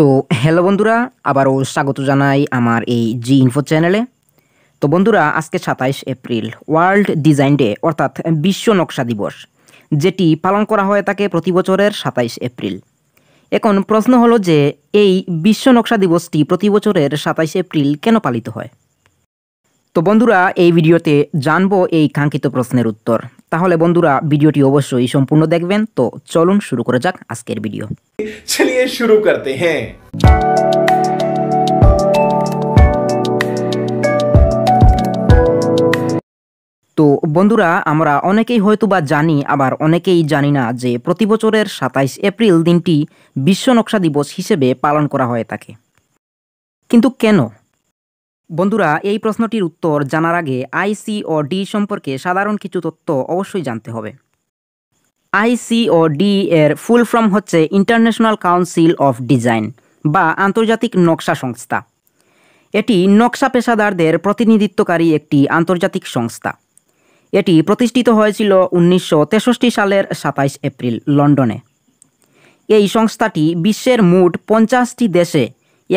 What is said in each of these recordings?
তো হ্যালো বন্ধুরা আবারও স্বাগত জানাই আমার এই জি ইনফো চ্যানেলে তো বন্ধুরা আজকে সাতাইশ এপ্রিল ওয়ার্ল্ড ডিজাইন ডে অর্থাৎ বিশ্ব নকশা দিবস যেটি পালন করা হয় তাকে প্রতি বছরের সাতাইশ এপ্রিল এখন প্রশ্ন হলো যে এই বিশ্ব নকশা দিবসটি প্রতি বছরের সাতাইশ এপ্রিল কেন পালিত হয় তো বন্ধুরা এই ভিডিওতে জানবো এই কাঙ্ক্ষিত প্রশ্নের উত্তর তাহলে বন্ধুরা ভিডিওটি অবশ্যই সম্পূর্ণ দেখবেন তো চলুন শুরু করা যাক আজকের ভিডিও চলিয়ে শুরু করতে হ্যাঁ তো বন্ধুরা আমরা অনেকেই হয়তো বা জানি আবার অনেকেই জানি না যে প্রতি বছরের সাতাইশ এপ্রিল দিনটি বিশ্ব নকশা দিবস হিসেবে পালন করা হয়ে থাকে কিন্তু কেন বন্ধুরা এই প্রশ্নটির উত্তর জানার আগে আইসি ও ডি সম্পর্কে সাধারণ কিছু তথ্য অবশ্যই জানতে হবে আইসি ও ডি এর ফুল ফর্ম হচ্ছে ইন্টারন্যাশনাল কাউন্সিল অফ ডিজাইন বা আন্তর্জাতিক নকশা সংস্থা এটি নকশা পেশাদারদের প্রতিনিধিত্বকারী একটি আন্তর্জাতিক সংস্থা এটি প্রতিষ্ঠিত হয়েছিল উনিশশো সালের সাতাইশ এপ্রিল লন্ডনে এই সংস্থাটি বিশ্বের মোট পঞ্চাশটি দেশে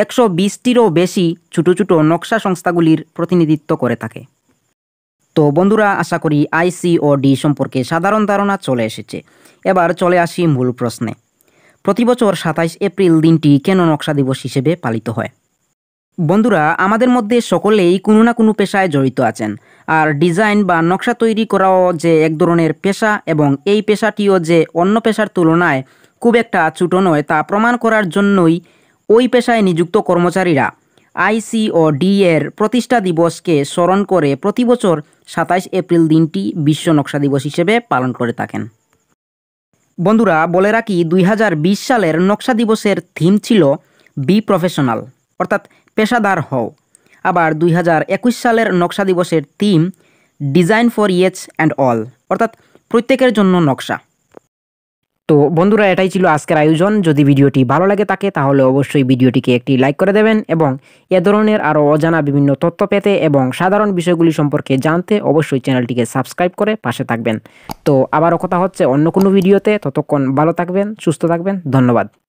একশো বিশটিরও বেশি ছোট ছোট নকশা সংস্থাগুলির প্রতিনিধিত্ব করে থাকে তো বন্ধুরা আশা করি ডি সম্পর্কে সাধারণ ধারণা চলে এসেছে এবার চলে আসি মূল প্রশ্নে প্রতি বছর সাতাইশ এপ্রিল দিনটি কেন নকশা দিবস হিসেবে পালিত হয় বন্ধুরা আমাদের মধ্যে সকলেই কোনো না কোনো পেশায় জড়িত আছেন আর ডিজাইন বা নকশা তৈরি করাও যে এক ধরনের পেশা এবং এই পেশাটিও যে অন্য পেশার তুলনায় খুব একটা ছুটো নয় তা প্রমাণ করার জন্যই ওই পেশায় নিযুক্ত কর্মচারীরা আইসিও ডি এর প্রতিষ্ঠা দিবসকে স্মরণ করে প্রতি বছর সাতাইশ এপ্রিল দিনটি বিশ্ব নকশা দিবস হিসেবে পালন করে থাকেন বন্ধুরা বলে রাখি দুই সালের নকশা দিবসের থিম ছিল বি প্রফেশনাল অর্থাৎ পেশাদার হও আবার দুই সালের নকশা দিবসের theme design for each and all অর্থাৎ প্রত্যেকের জন্য নকশা তো বন্ধুরা এটাই ছিল আজকের আয়োজন যদি ভিডিওটি ভালো লাগে থাকে তাহলে অবশ্যই ভিডিওটিকে একটি লাইক করে দেবেন এবং এ ধরনের আরও অজানা বিভিন্ন তথ্য পেতে এবং সাধারণ বিষয়গুলি সম্পর্কে জানতে অবশ্যই চ্যানেলটিকে সাবস্ক্রাইব করে পাশে থাকবেন তো আবারও কথা হচ্ছে অন্য কোনো ভিডিওতে ততক্ষণ ভালো থাকবেন সুস্থ থাকবেন ধন্যবাদ